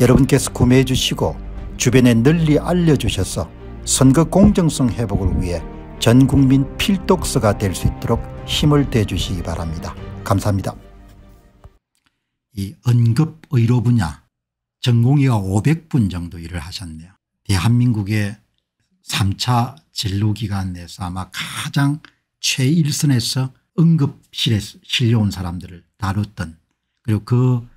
여러분께서 구매해 주시고 주변에 널리 알려주셔서 선거 공정성 회복을 위해 전국민 필독서가 될 수 있도록 힘을 대주시기 바랍니다. 감사합니다. 이 응급의료 분야 전공의가 500분 정도 일을 하셨네요. 대한민국의 3차 진료기간 내에서 아마 가장 최일선에서 응급실에 실려온 사람들을 다뤘던 그리고 그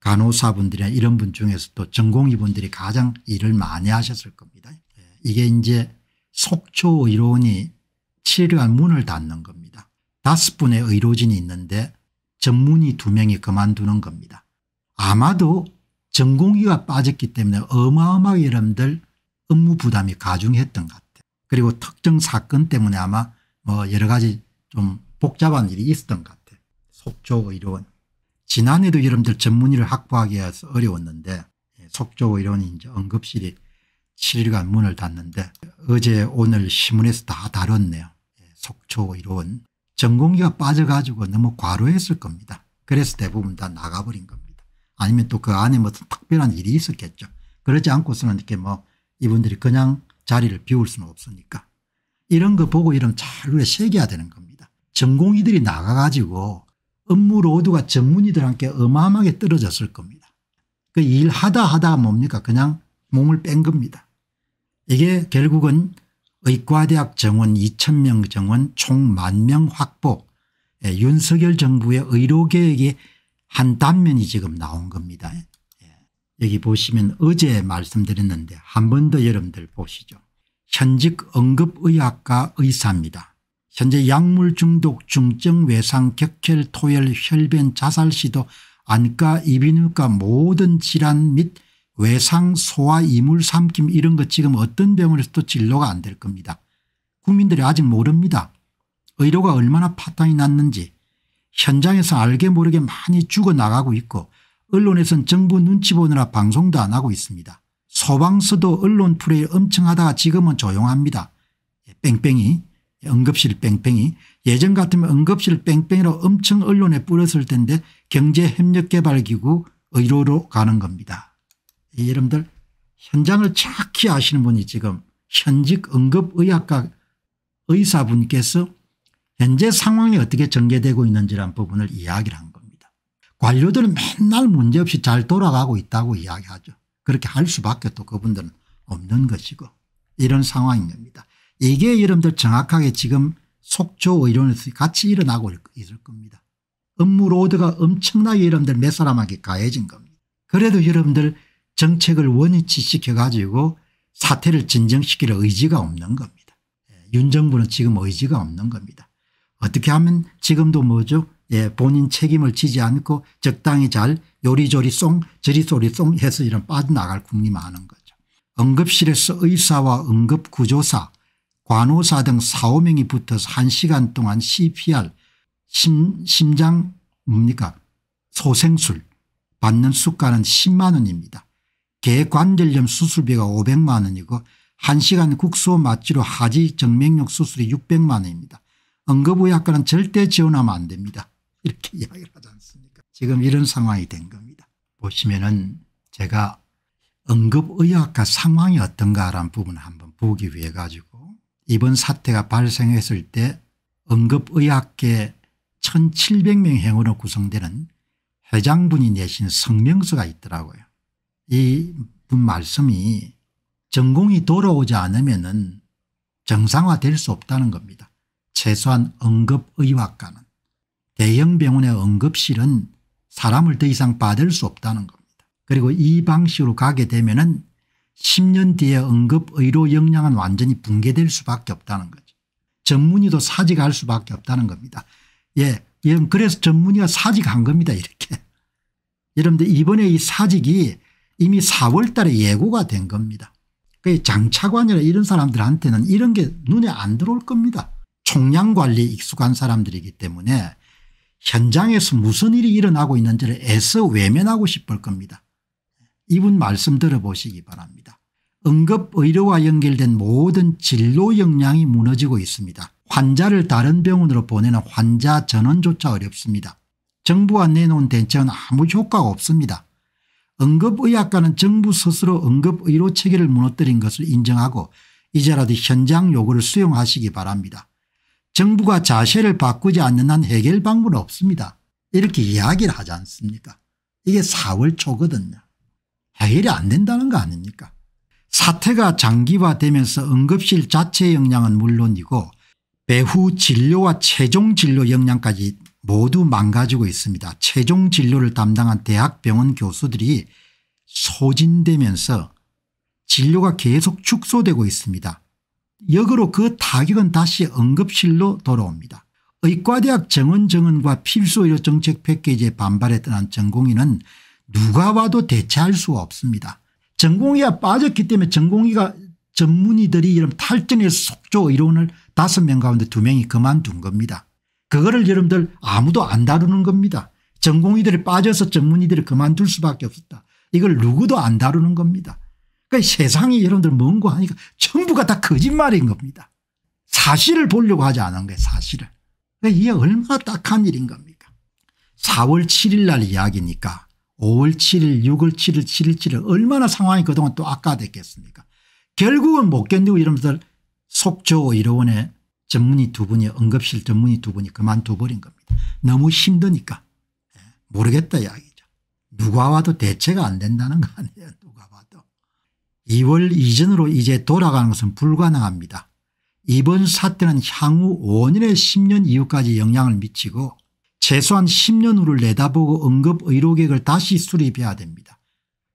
간호사분들이나 이런 분 중에서도 전공의분들이 가장 일을 많이 하셨을 겁니다. 예, 이게 이제 속초의료원이 치료한 문을 닫는 겁니다. 다섯 분의 의료진이 있는데 전문의 두 명이 그만두는 겁니다. 아마도 전공의가 빠졌기 때문에 어마어마하게 여러분들 업무 부담이 가중했던 것 같아요. 그리고 특정 사건 때문에 아마 뭐 여러 가지 좀 복잡한 일이 있었던 것 같아요. 속초의료원. 지난해도 여러분들 전문의를 확보하기 위해서 어려웠는데 예, 속조 의료원이 이제 응급실이 7일간 문을 닫는데 어제 오늘 신문에서 다 다뤘네요. 예, 속초 의료원 전공기가 빠져가지고 너무 과로했을 겁니다. 그래서 대부분 다 나가버린 겁니다. 아니면 또 그 안에 무슨 특별한 일이 있었겠죠. 그러지 않고서는 이렇게 뭐 이분들이 그냥 자리를 비울 수는 없으니까. 이런 거 보고 이런 잘우리 새겨야 되는 겁니다. 전공의들이 나가가지고 업무 로드가 전문의들한테 어마어마하게 떨어졌을 겁니다. 그 일하다 하다 뭡니까 그냥 몸을 뺀 겁니다. 이게 결국은 의과대학 정원 2천명 정원 총 만 명 확보 예, 윤석열 정부의 의료계획의 한 단면이 지금 나온 겁니다. 예. 여기 보시면 어제 말씀드렸는데 한 번 더 여러분들 보시죠. 현직 응급의학과 의사입니다. 현재 약물 중독, 중증, 외상, 격혈, 토혈, 혈변, 자살 시도, 안과, 이비인후과 모든 질환 및 외상, 소화, 이물, 삼킴 이런 것 지금 어떤 병원에서도 진료가 안 될 겁니다. 국민들이 아직 모릅니다. 의료가 얼마나 파탄이 났는지 현장에서 알게 모르게 많이 죽어나가고 있고 언론에선 정부 눈치 보느라 방송도 안 하고 있습니다. 소방서도 언론 프레이 엄청 하다가 지금은 조용합니다. 예, 뺑뺑이 응급실 뺑뺑이 예전 같으면 응급실 뺑뺑이로 엄청 언론에 뿌렸을 텐데 경제협력개발기구 의료로 가는 겁니다. 여러분들 현장을 착히 아시는 분이 지금 현직 응급의학과 의사분께서 현재 상황이 어떻게 전개되고 있는지란 부분을 이야기를 한 겁니다. 관료들은 맨날 문제없이 잘 돌아가고 있다고 이야기하죠. 그렇게 할 수밖에 또 그분들은 없는 것이고 이런 상황입니다. 이게 여러분들 정확하게 지금 속초의료원에서 같이 일어나고 있을 겁니다. 업무 로드가 엄청나게 여러분들 몇 사람에게 가해진 겁니다. 그래도 여러분들 정책을 원위치시켜 가지고 사태를 진정시킬 의지가 없는 겁니다. 예, 윤 정부는 지금 의지가 없는 겁니다. 어떻게 하면 지금도 뭐죠 예, 본인 책임을 지지 않고 적당히 잘 요리조리 쏭 저리소리 쏭 해서 이런 빠져나갈 국리만 하는 거죠. 응급실에서 의사와 응급구조사 관호사 등 4, 5명이 붙어서 1시간 동안 CPR 심, 심장 뭡니까 소생술 받는 수가는 10만 원입니다. 개관절염 수술비가 500만 원이고 1시간 국소 맞지로 하지 정맥력 수술이 600만 원입니다. 응급의학과는 절대 지원하면 안 됩니다. 이렇게 이야기를 하지 않습니까 지금 이런 상황이 된 겁니다. 보시면 은 제가 응급의학과 상황이 어떤가라는 부분을 한번 보기 위해 가지고 이번 사태가 발생했을 때 응급의학계 1700명 행원으로 구성되는 회장분이 내신 성명서가 있더라고요. 이 분 말씀이 전공이 돌아오지 않으면 정상화될 수 없다는 겁니다. 최소한 응급의학과는. 대형병원의 응급실은 사람을 더 이상 받을 수 없다는 겁니다. 그리고 이 방식으로 가게 되면 은 10년 뒤에 응급의료 역량은 완전히 붕괴될 수밖에 없다는 거죠. 전문의도 사직할 수밖에 없다는 겁니다. 예, 이건 예, 그래서 전문의가 사직한 겁니다 이렇게. 여러분들 이번에 이 사직이 이미 4월 달에 예고가 된 겁니다. 그 장차관이나 이런 사람들한테는 이런 게 눈에 안 들어올 겁니다. 총량 관리 익숙한 사람들이기 때문에 현장에서 무슨 일이 일어나고 있는지를 애써 외면하고 싶을 겁니다. 이분 말씀 들어보시기 바랍니다. 응급의료와 연결된 모든 진로 역량이 무너지고 있습니다. 환자를 다른 병원으로 보내는 환자 전원조차 어렵습니다. 정부가 내놓은 대책은 아무 효과가 없습니다. 응급의학과는 정부 스스로 응급의료 체계를 무너뜨린 것을 인정하고 이제라도 현장 요구를 수용하시기 바랍니다. 정부가 자세를 바꾸지 않는 한 해결 방법은 없습니다. 이렇게 이야기를 하지 않습니까 이게 4월 초거든요. 해결이 안 된다는 거 아닙니까 사태가 장기화되면서 응급실 자체의 역량은 물론이고 배후 진료와 최종 진료 역량까지 모두 망가지고 있습니다. 최종 진료를 담당한 대학병원 교수들이 소진되면서 진료가 계속 축소되고 있습니다. 역으로 그 타격은 다시 응급실로 돌아옵니다. 의과대학 정원 정원과 필수의료 정책 패키지에 반발했던 전공인은 누가 봐도 대체할 수 없습니다. 전공의가 빠졌기 때문에 전공의가 전문의들이 이런 탈전의 속조 이론을 다섯 명 가운데 두 명이 그만둔 겁니다. 그거를 여러분들 아무도 안 다루는 겁니다. 전공의들이 빠져서 전문의들이 그만둘 수밖에 없었다. 이걸 누구도 안 다루는 겁니다. 그러니까 세상이 여러분들 뭔고 하니까 전부가 다 거짓말인 겁니다. 사실을 보려고 하지 않은 거예요 사실을. 그러니까 이게 얼마나 딱한 일인 겁니까 4월 7일 날 이야기니까 5월 7일 6월 7일 7일 7일 얼마나 상황이 그동안 또 악화됐겠습니까 결국은 못 견디고 이러면서 속초 의료원에 전문의 두 분이 응급실 전문의 두 분이 그만둬 버린 겁니다. 너무 힘드니까 예, 모르겠다 이야기죠. 누가 와도 대체가 안 된다는 거 아니에요 누가 와도. 2월 이전으로 이제 돌아가는 것은 불가능합니다. 이번 사태는 향후 5년에 10년 이후까지 영향을 미치고 최소한 10년 후를 내다보고 응급 의료객을 다시 수립해야 됩니다.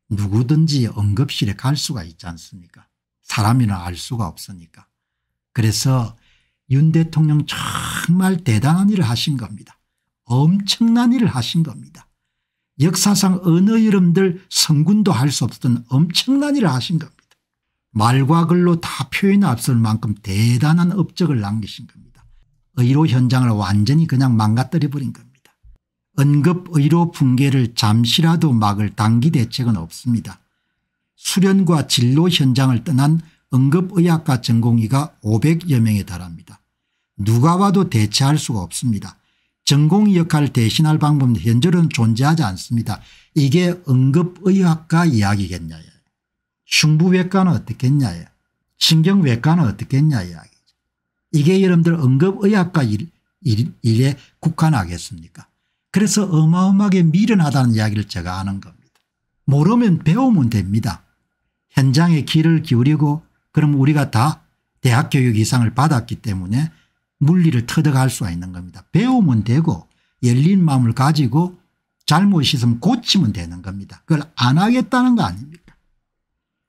누구든지 응급실에 갈 수가 있지 않습니까 사람이나 알 수가 없으니까. 그래서 윤 대통령 정말 대단한 일을 하신 겁니다. 엄청난 일을 하신 겁니다. 역사상 어느 이름들 성군도 할 수 없었던 엄청난 일을 하신 겁니다. 말과 글로 다표현이 앞설 만큼 대단한 업적을 남기신 겁니다. 의료 현장을 완전히 그냥 망가뜨려 버린 겁니다. 언급 의료 붕괴를 잠시라도 막을 단기 대책은 없습니다. 수련과 진로 현장을 떠난 응급의학과 전공의가 500여 명에 달합니다. 누가 와도 대체할 수가 없습니다. 전공의 역할을 대신할 방법은 현재로는 존재하지 않습니다. 이게 응급의학과 이야기겠냐. 흉부외과는 어떻겠냐. 신경외과는 어떻겠냐 이야기. 이게 여러분들 응급의학과 일, 일에 국한하겠습니까 그래서 어마어마하게 미련하다는 이야기를 제가 아는 겁니다. 모르면 배우면 됩니다. 현장에 귀를 기울이고 그럼 우리가 다 대학 교육 이상을 받았기 때문에 물리를 터득할 수가 있는 겁니다. 배우면 되고 열린 마음을 가지고 잘못이 있으면 고치면 되는 겁니다. 그걸 안 하겠다는 거 아닙니까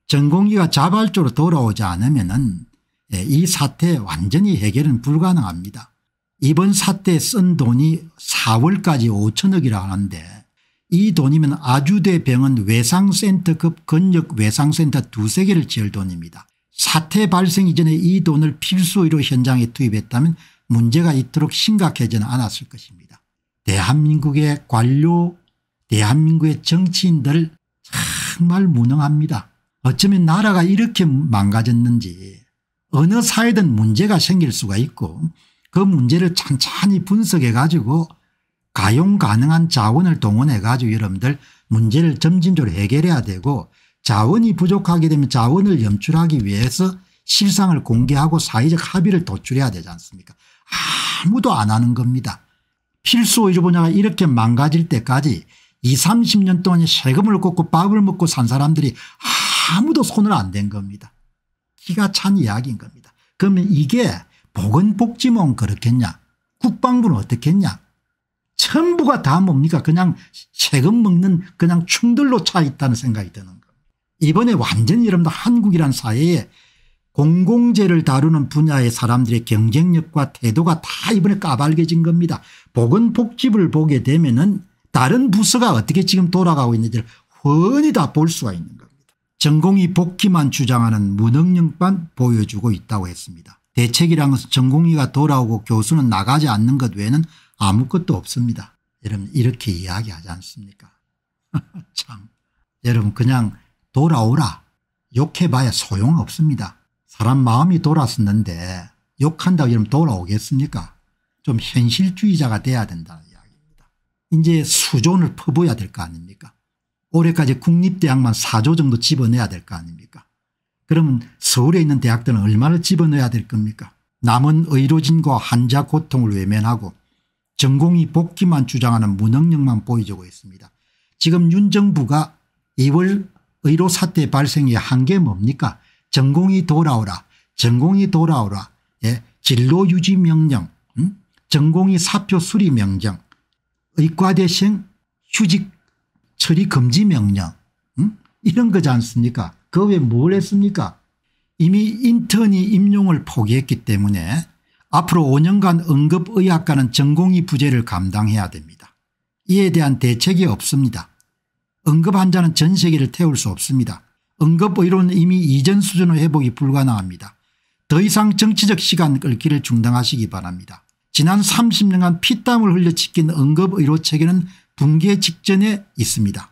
전공기가 자발적으로 돌아오지 않으면 은 예, 이 사태 완전히 해결은 불가능합니다. 이번 사태 에쓴 돈이 4월까지 5천억이라 하는데 이 돈이면 아주대 병원 외상센터급 근역 외상센터 두세 개를 지을 돈입니다. 사태 발생 이전에 이 돈을 필수의료 현장에 투입했다면 문제가 이토록 심각해지는 않았을 것입니다. 대한민국의 관료 대한민국의 정치인들 정말 무능합니다. 어쩌면 나라가 이렇게 망가졌는지 어느 사회든 문제가 생길 수가 있고 그 문제를 찬찬히 분석해 가지고 가용 가능한 자원을 동원해 가지고 여러분들 문제를 점진적으로 해결해야 되고 자원이 부족하게 되면 자원을 염출하기 위해서 실상을 공개하고 사회적 합의를 도출해야 되지 않습니까 아무도 안 하는 겁니다. 필수 의료 분야가 이렇게 망가질 때까지 20, 30년 동안 세금을 걷고 밥을 먹고 산 사람들이 아무도 손을 안 댄 겁니다. 기가 찬 이야기인 겁니다. 그러면 이게 보건복지문 그렇겠냐 국방부는 어떻겠냐 전부가 다 뭡니까 그냥 세금 먹는 그냥 충돌로 차 있다는 생각이 드는 겁니다. 이번에 완전히 여러분들 한국이란 사회에 공공재를 다루는 분야의 사람들의 경쟁력과 태도가 다 이번에 까발겨진 겁니다. 보건복지부를 보게 되면 은 다른 부서가 어떻게 지금 돌아가고 있는지를 훤히 다 볼 수가 있는 거예요. 전공이 복귀만 주장하는 무능력만 보여주고 있다고 했습니다. 대책이란 것은 전공이가 돌아오고 교수는 나가지 않는 것 외에는 아무것도 없습니다. 여러분 이렇게 이야기하지 않습니까 참 여러분 그냥 돌아오라 욕해봐야 소용없습니다. 사람 마음이 돌았었는데 욕한다고 이러면 돌아오겠습니까 좀 현실주의자가 돼야 된다는 이야기입니다. 이제 수존을 퍼부어야 될 거 아닙니까 올해까지 국립대학만 4조 정도 집어내야 될 거 아닙니까 그러면 서울에 있는 대학들은 얼마나 집어넣어야 될 겁니까 남은 의료진과 환자 고통을 외면하고 전공이 복귀만 주장하는 무능력만 보여주고 있습니다. 지금 윤 정부가 2월 의료 사태 발생의 한계 뭡니까 전공이 돌아오라 전공이 돌아오라 예. 진로 유지 명령 음? 전공이 사표 수리 명령 의과대생 휴직 처리 금지 명령 응? 이런 거지 않습니까 그외뭘 했습니까 이미 인턴이 임용을 포기했기 때문에 앞으로 5년간 응급의학과는 전공의 부재를 감당해야 됩니다. 이에 대한 대책이 없습니다. 응급환자는 전 세계를 태울 수 없습니다. 응급의료는 이미 이전 수준의 회복이 불가능합니다. 더 이상 정치적 시간 끌기를 중단하시기 바랍니다. 지난 30년간 피땀을 흘려 지킨 응급의료 체계는 붕괴 직전에 있습니다.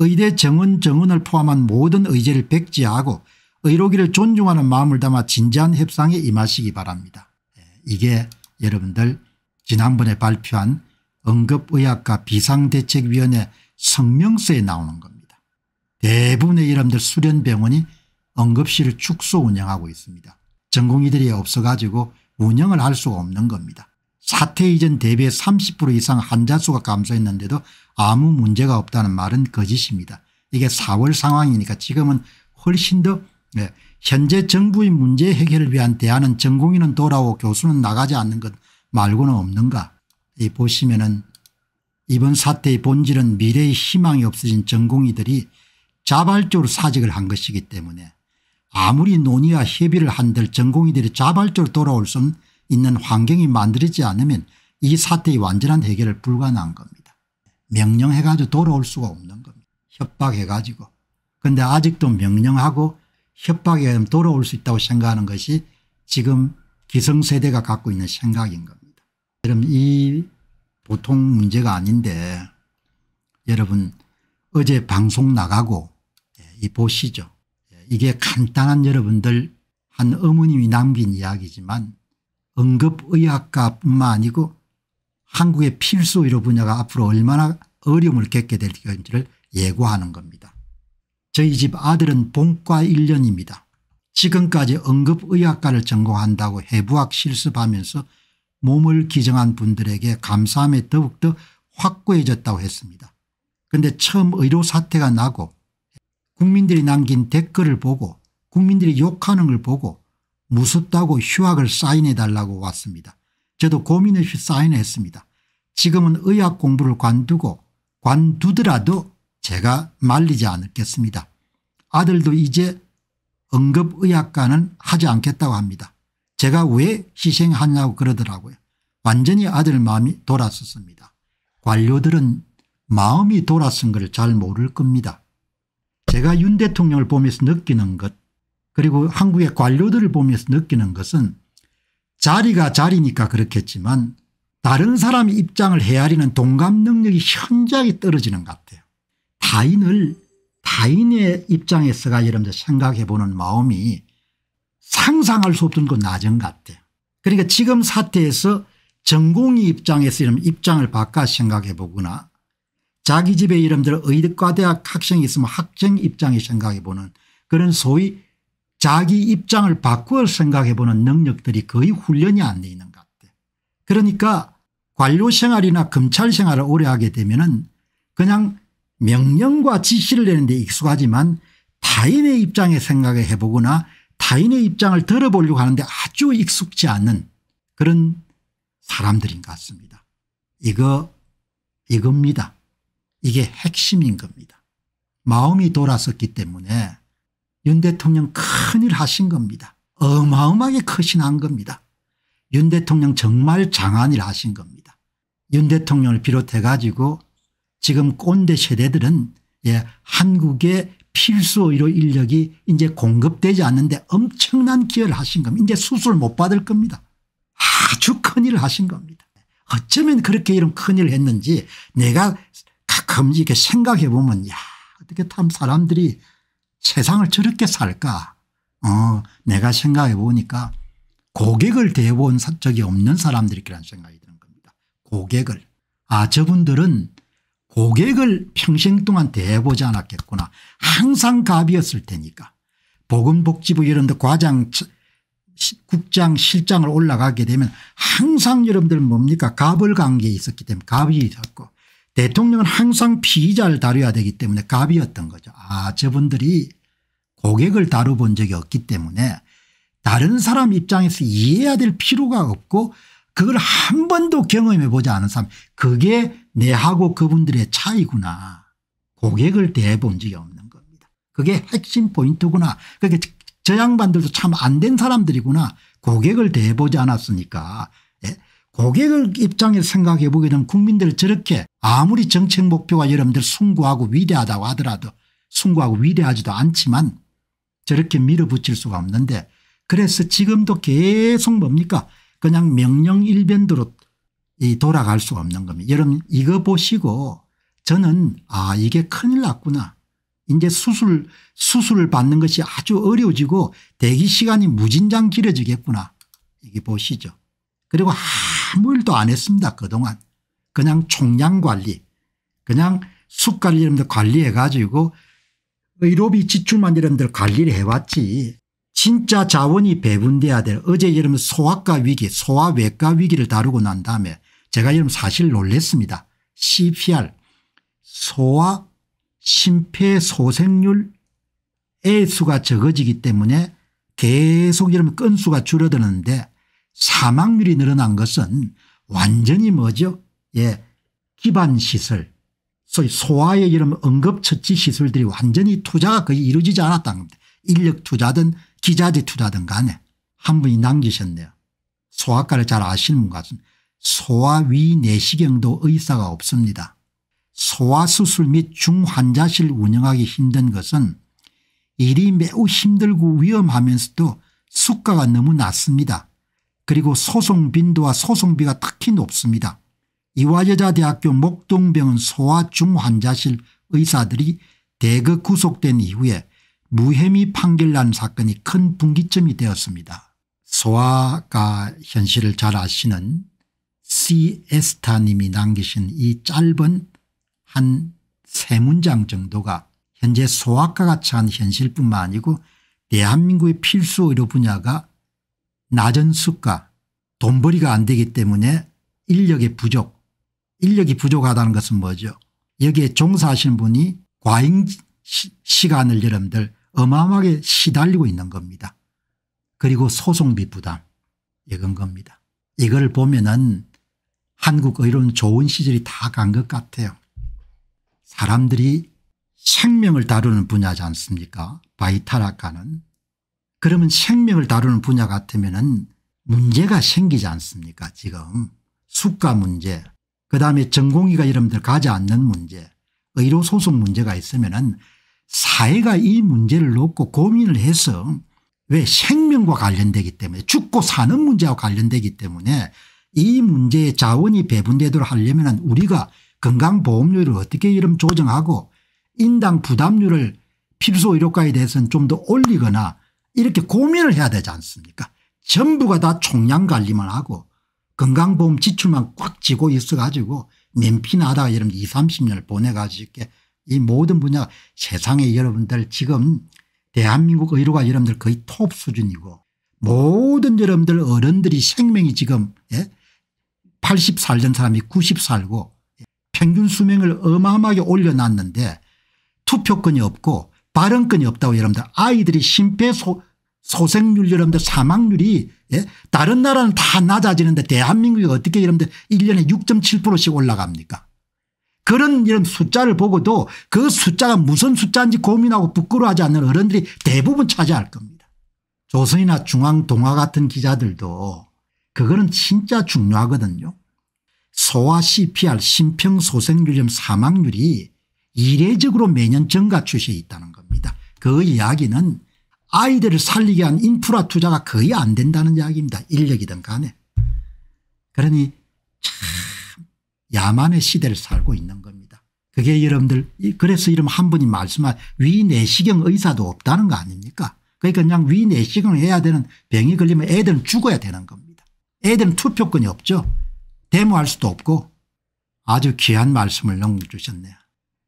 의대 정원 정원을 포함한 모든 의제를 백지하고 의료기를 존중하는 마음을 담아 진지한 협상에 임하시기 바랍니다. 예, 이게 여러분들 지난번에 발표한 응급의학과 비상대책위원회 성명서에 나오는 겁니다. 대부분의 여러분들 수련병원이 응급실을 축소 운영하고 있습니다. 전공의들이 없어가지고 운영을 할 수가 없는 겁니다. 사태 이전 대비 30% 이상 환자 수가 감소했는데도 아무 문제가 없다는 말은 거짓입니다. 이게 4월 상황이니까 지금은 훨씬 더 네. 현재 정부의 문제 해결을 위한 대안은 전공인은 돌아오고 교수는 나가지 않는 것 말고는 없는가 이 보시면 은 이번 사태의 본질은 미래의 희망이 없어진 전공의들이 자발적으로 사직을 한 것이기 때문에 아무리 논의와 협의를 한들 전공의들이 자발적으로 돌아올 수는 있는 환경이 만들어지지 않으면 이 사태의 완전한 해결을 불가능한 겁니다. 명령해가지고 돌아올 수가 없는 겁니다. 협박해가지고. 그런데 아직도 명령하고 협박에 의 돌아올 수 있다고 생각하는 것이 지금 기성세대가 갖고 있는 생각인 겁니다. 여러분 이 보통 문제가 아닌데 여러분 어제 방송 나가고 예, 이 보시죠. 예, 이게 간단한 여러분들 한 어머님이 남긴 이야기지만 응급의학과뿐만 아니고 한국의 필수 의료 분야가 앞으로 얼마나 어려움을 겪게 될인지를 예고하는 겁니다. 저희 집 아들은 본과 1년입니다. 지금까지 응급의학과를 전공한다고 해부학 실습하면서 몸을 기정한 분들에게 감사함에 더욱더 확고해졌다고 했습니다. 그런데 처음 의료 사태가 나고 국민들이 남긴 댓글을 보고 국민들이 욕하는 걸 보고 무섭다고 휴학을 사인해 달라고 왔습니다. 저도 고민 없이 사인했습니다. 지금은 의학 공부를 관두고 관두더라도 제가 말리지 않겠습니다. 아들도 이제 응급의학과는 하지 않겠다고 합니다. 제가 왜 희생하냐고 그러더라고요. 완전히 아들 마음이 돌아섰습니다. 관료들은 마음이 돌아선 걸잘 모를 겁니다. 제가 윤 대통령을 보면서 느끼는 것 그리고 한국의 관료들을 보면서 느끼는 것은 자리가 자리니까 그렇겠지만 다른 사람의 입장을 헤아리는 동감 능력이 현저하게 떨어지는 것 같아요. 타인을 타인의 입장에서가 여러분들 생각해 보는 마음이 상상할 수 없던 건 낮은 것 같아요. 그러니까 지금 사태에서 전공의 입장에서 이런 입장을 바꿔 생각해 보거나 자기 집에 이름들 의과대학 학생이 있으면 학생 입장에 생각해 보는 그런 소위 자기 입장을 바꾸어 생각해 보는 능력들이 거의 훈련이 안 돼 있는 것같아 그러니까 관료 생활이나 검찰 생활을 오래 하게 되면 은 그냥 명령과 지시를 내는 데 익숙하지만 타인의 입장에 생각을 해보거나 타인의 입장을 들어보려고 하는데 아주 익숙지 않은 그런 사람들인 것 같습니다. 이거 이겁니다. 이게 핵심인 겁니다. 마음이 돌아섰기 때문에 윤 대통령 큰일 하신 겁니다. 어마어마하게 크신 한 겁니다. 윤 대통령 정말 장안일 하신 겁니다. 윤 대통령을 비롯해 가지고 지금 꼰대 세대들은 예, 한국의 필수 의료 인력이 이제 공급되지 않는데 엄청난 기여를 하신 겁니다. 이제 수술 못 받을 겁니다. 아주 큰일을 하신 겁니다. 어쩌면 그렇게 이런 큰일을 했는지 내가 가끔 이렇게 생각해 보면 야 어떻게 참 사람들이 세상을 저렇게 살까 어 내가 생각해 보니까 고객을 대본 적이 없는 사람들이라는 생각이 드는 겁니다. 고객을 아 저분들은 고객을 평생 동안 대해보지 않았겠구나 항상 갑이었을 테니까 보건복지부 이런 데 과장 국장 실장을 올라가게 되면 항상 여러분들 뭡니까 갑을 관계에 있었기 때문에 갑이 있었고 대통령은 항상 피의자를 다뤄야 되기 때문에 갑이었던 거죠. 아 저분들이 고객을 다뤄본 적이 없기 때문에 다른 사람 입장에서 이해해야 될 필요가 없고 그걸 한 번도 경험해 보지 않은 사람 그게 내하고 그분들의 차이구나. 고객을 대해 본 적이 없는 겁니다. 그게 핵심 포인트구나. 그러저 그러니까 양반들도 참 안 된 사람들이구나. 고객을 대해 보지 않았으니까 고객을 입장에서 생각해 보게 되면 국민들 저렇게 아무리 정책 목표가 여러분들 숭고하고 위대하다고 하더라도 숭고하고 위대하지도 않지만 저렇게 밀어붙일 수가 없는데 그래서 지금도 계속 뭡니까 그냥 명령일변도로 이 돌아갈 수가 없는 겁니다. 여러분 이거 보시고 저는 아 이게 큰일 났구나. 이제 수술 수술을 받는 것이 아주 어려워지고 대기 시간이 무진장 길어지겠구나. 이게 보시죠. 그리고 아무 일도 안 했습니다. 그동안. 그냥 총량관리 그냥 숙숲를 여러분들 관리해 가지고 의료비 지출만 여러분들 관리를 해왔지 진짜 자원이 배분돼야 될 어제 여러분 소아과 위기 소아외과 위기를 다루고 난 다음에 제가 여러분 사실 놀랬습니다. CPR 소아 심폐소생률의 수가 적어지기 때문에 계속 여러분 건수가 줄어드는데 사망률이 늘어난 것은 완전히 뭐죠? 예, 기반시설 소위 소아의 이런 응급처치 시설들이 완전히 투자가 거의 이루어지지 않았다는 겁니다. 인력 투자든 기자재 투자든 간에 한 분이 남기셨네요. 소아과를 잘 아시는 분 같습니다. 소아 위 내시경도 의사가 없습니다. 소아 수술 및 중환자실 운영하기 힘든 것은 일이 매우 힘들고 위험하면서도 수가가 너무 낮습니다. 그리고 소송 빈도와 소송비가 특히 높습니다. 이화여자대학교 목동병원 소아중환자실 의사들이 대거 구속된 이후에 무혐의 판결난 사건이 큰 분기점이 되었습니다. 소아가 현실을 잘 아시는 시에스타님이 남기신 이 짧은 한 세 문장 정도가 현재 소아과 같이 한 현실뿐만 아니고 대한민국의 필수 의료 분야가 낮은 수가 돈벌이가 안 되기 때문에 인력의 부족 인력이 부족하다는 것은 뭐죠 여기에 종사하시는 분이 과잉 시간을 여러분들 어마어마하게 시달리고 있는 겁니다. 그리고 소송비 부담 이건 겁니다. 이걸 보면은 한국 의료는 좋은 시절이 다 간 것 같아요. 사람들이 생명을 다루는 분야지 않습니까 바이타락가는 그러면 생명을 다루는 분야 같으면은 문제가 생기지 않습니까 지금 숙가 문제 그다음에 전공의가 여러분들 가지 않는 문제 의료 소송 문제가 있으면은 사회가 이 문제를 놓고 고민을 해서 왜 생명과 관련되기 때문에 죽고 사는 문제와 관련되기 때문에 이 문제의 자원이 배분되도록 하려면 은 우리가 건강보험료를 어떻게 이름 조정하고 인당 부담률을 필수의료가에 대해서는 좀 더 올리거나 이렇게 고민을 해야 되지 않습니까 전부가 다 총량 관리만 하고 건강보험 지출만 꽉 쥐고 있어 가지고 냄피나 하다가 여러20 30년을 보내가지고 이 모든 분야 세상에 여러분들 지금 대한민국 의료가 여러분들 거의 톱 수준이고 모든 여러분들 어른들이 생명이 지금 예? 80살 된 사람이 90살고 평균 수명을 어마어마하게 올려놨는데 투표권이 없고 발언권이 없다고 여러분들 아이들이 심폐소 생률 여러분들 사망률이 예? 다른 나라는 다 낮아지는데 대한민국이 어떻게 여러분들 1년에 6.7%씩 올라갑니까 그런 이런 숫자를 보고도 그 숫자가 무슨 숫자인지 고민하고 부끄러워하지 않는 어른들이 대부분 차지할 겁니다. 조선이나 중앙동화 같은 기자들도 그거는 진짜 중요하거든요. 소아 CPR 심평소생률염 사망률이 이례적으로 매년 증가 추세에 있다는 것. 이니다그 이야기는 아이들을 살리기 위한 인프라 투자가 거의 안 된다는 이야기입니다. 인력이든 간에. 그러니 참 야만의 시대를 살고 있는 겁니다. 그게 여러분들 그래서 이름 한 분이 말씀한 위내시경 의사도 없다는 거 아닙니까 그러니까 그냥 위내시경을 해야 되는 병이 걸리면 애들은 죽어야 되는 겁니다. 애들은 투표권이 없죠. 데모할 수도 없고 아주 귀한 말씀을 넘겨주셨네요.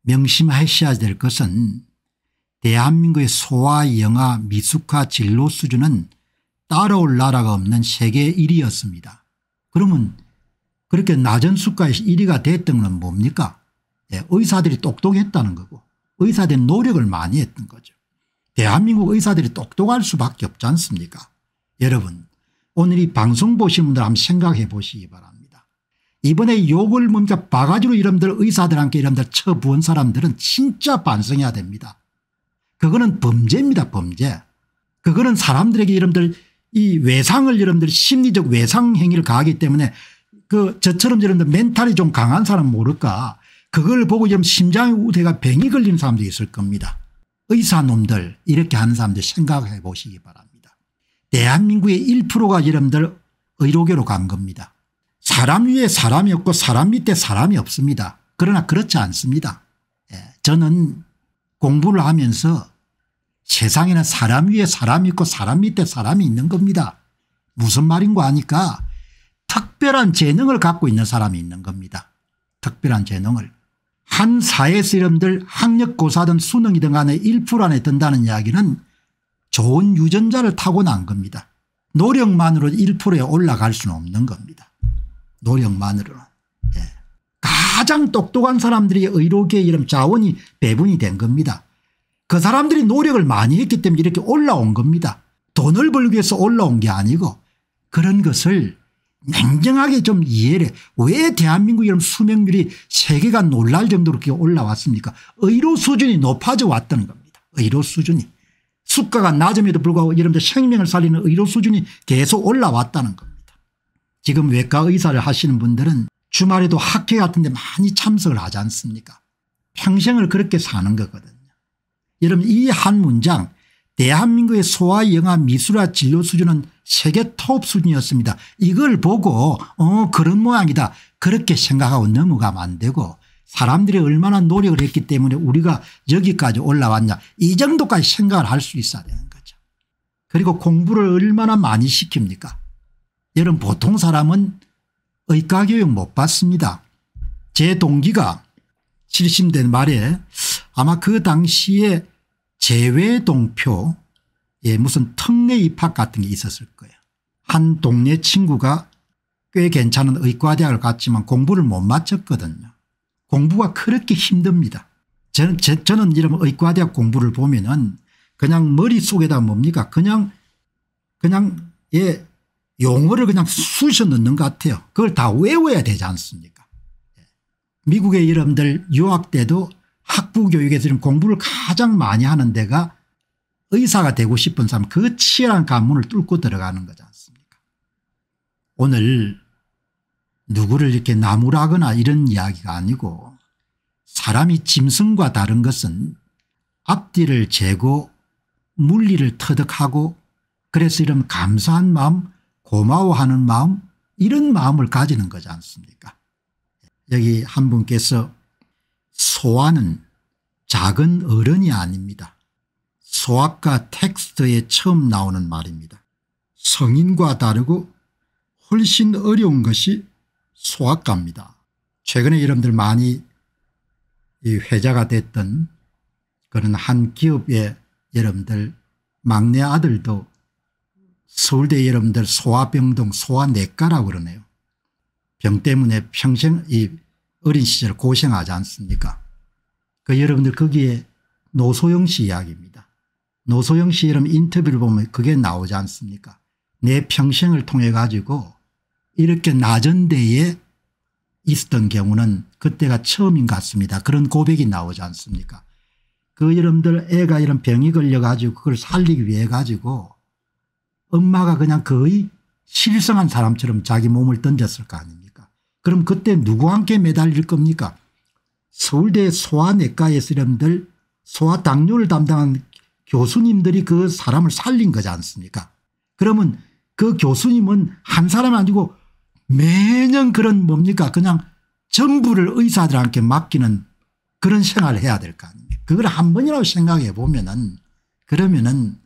명심하셔야 될 것은 대한민국의 소아 영화 미숙화 진로 수준은 따라올 나라가 없는 세계 1위였습니다. 그러면 그렇게 낮은 수가에 1위가 됐던 건 뭡니까 예, 의사들이 똑똑했다는 거고 의사들이 노력을 많이 했던 거죠. 대한민국 의사들이 똑똑할 수밖에 없지 않습니까 여러분 오늘 이 방송 보신 분들 한번 생각해 보시기 바랍니다. 이번에 욕을 먼저 바가지로 이름들 의사들한테 이름들 처부은 사람들은 진짜 반성해야 됩니다. 그거는 범죄입니다 범죄. 그거는 사람들에게 여러분들 이 외상을 여러분들 심리적 외상 행위를 가하기 때문에 그 저처럼 여러분들 멘탈이 좀 강한 사람 모를까 그걸 보고 지금 심장의 우대가 병이 걸린 사람도 있을 겁니다. 의사놈들 이렇게 하는 사람들 생각해 보시기 바랍니다. 대한민국의 1%가 여러분들 의료계로 간 겁니다. 사람 위에 사람이 없고 사람 밑에 사람이 없습니다. 그러나 그렇지 않습니다. 예, 저는 공부를 하면서 세상에는 사람 위에 사람이 있고 사람 밑에 사람이 있는 겁니다. 무슨 말인가 하니까 특별한 재능을 갖고 있는 사람이 있는 겁니다. 특별한 재능을. 한 사회 실험들 학력 고사든 수능이든 간에 1% 안에 든다는 이야기는 좋은 유전자를 타고난 겁니다. 노력만으로 1%에 올라갈 수는 없는 겁니다. 노력만으로는. 예. 가장 똑똑한 사람들이 의료계 이런 자원이 배분이 된 겁니다. 그 사람들이 노력을 많이 했기 때문에 이렇게 올라온 겁니다. 돈을 벌기 위해서 올라온 게 아니고 그런 것을 냉정하게 좀 이해를 해. 왜 대한민국 이런 수명률이 세계가 놀랄 정도로 이렇게 올라왔습니까 의료 수준이 높아져 왔다는 겁니다. 의료 수준이. 수가가 낮음에도 불구하고 여러분들 생명을 살리는 의료 수준이 계속 올라왔다는 겁니다. 지금 외과 의사를 하시는 분들은 주말에도 학회 같은 데 많이 참석을 하지 않습니까 평생을 그렇게 사는 거거든요. 여러분 이 한 문장 대한민국의 소아 영화 미술화 진료 수준은 세계 톱 수준이었습니다. 이걸 보고 어 그런 모양이다 그렇게 생각하고 넘어가면 안 되고 사람들이 얼마나 노력을 했기 때문에 우리가 여기까지 올라왔냐 이 정도까지 생각을 할 수 있어야 되는 거죠. 그리고 공부를 얼마나 많이 시킵니까 여러분 보통 사람은 의과교육 못 받습니다. 제 동기가 실심된 말에 아마 그 당시에 제외동표 예, 무슨 특례 입학 같은 게 있었을 거예요. 한 동네 친구가 꽤 괜찮은 의과대학을 갔지만 공부를 못 마쳤거든요. 공부가 그렇게 힘듭니다. 저는, 제, 저는 이런 의과대학 공부를 보면은 그냥 머릿속에다 뭡니까 그냥 그냥 예 용어를 그냥 쑤셔 넣는 것 같아요. 그걸 다 외워야 되지 않습니까 미국의 여러분들 유학 때도 학부 교육에서 지금 공부를 가장 많이 하는 데가 의사가 되고 싶은 사람 그 치열한 관문을 뚫고 들어가는 거지 않습니까 오늘 누구를 이렇게 나무라거나 이런 이야기가 아니고 사람이 짐승과 다른 것은 앞뒤를 재고 물리를 터득하고 그래서 이런 감사한 마음 고마워하는 마음 이런 마음을 가지는 거지 않습니까 여기 한 분께서 소아는 작은 어른이 아닙니다. 소아과 텍스트에 처음 나오는 말입니다. 성인과 다르고 훨씬 어려운 것이 소아과입니다. 최근에 여러분들 많이 이 회자가 됐던 그런 한 기업의 여러분들 막내 아들도 서울대 여러분들 소아병동 소아내과라고 그러네요. 병 때문에 평생 이 어린 시절 고생하지 않습니까? 그 여러분들 거기에 노소영 씨 이야기입니다. 노소영 씨 이름 인터뷰를 보면 그게 나오지 않습니까? 내 평생을 통해 가지고 이렇게 낮은 데에 있었던 경우는 그때가 처음인 것 같습니다. 그런 고백이 나오지 않습니까? 그 여러분들 애가 이런 병이 걸려 가지고 그걸 살리기 위해 가지고 엄마가 그냥 거의 실성한 사람처럼 자기 몸을 던졌을 거 아닙니까? 그럼 그때 누구와 함께 매달릴 겁니까 서울대 소아내과 예수님들 소아 당뇨를 담당한 교수님들이 그 사람을 살린 거지 않습니까 그러면 그 교수님은 한 사람 아니고 매년 그런 뭡니까 그냥 전부를 의사들한테 맡기는 그런 생활을 해야 될 거 아닙니까 그걸 한 번이라도 생각해 보면 은 그러면은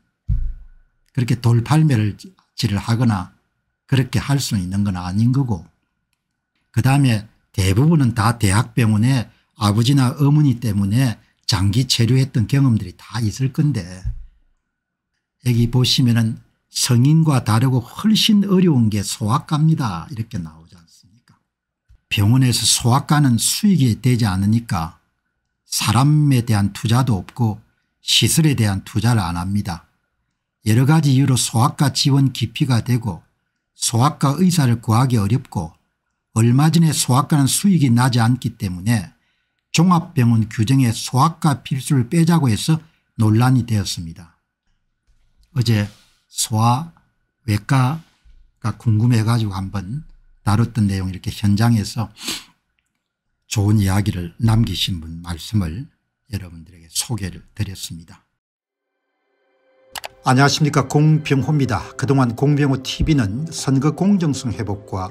그렇게 돌팔매를 지를 하거나 그렇게 할 수 있는 건 아닌 거고 그다음에 대부분은 다 대학병원에 아버지나 어머니 때문에 장기 체류했던 경험들이 다 있을 건데 여기 보시면 은 성인과 다르고 훨씬 어려운 게 소아과입니다. 이렇게 나오지 않습니까 병원에서 소아과는 수익이 되지 않으니까 사람에 대한 투자도 없고 시설에 대한 투자를 안 합니다. 여러 가지 이유로 소아과 지원 기피가 되고 소아과 의사를 구하기 어렵고 얼마 전에 소아과는 수익이 나지 않기 때문에 종합병원 규정에 소아과 필수를 빼자고 해서 논란이 되었습니다. 어제 소아 외과가 궁금해가지고 한번 다뤘던 내용 이렇게 현장에서 좋은 이야기를 남기신 분 말씀을 여러분들에게 소개를 드렸습니다. 안녕하십니까 공병호입니다. 그동안 공병호 tv는 선거 공정성 회복과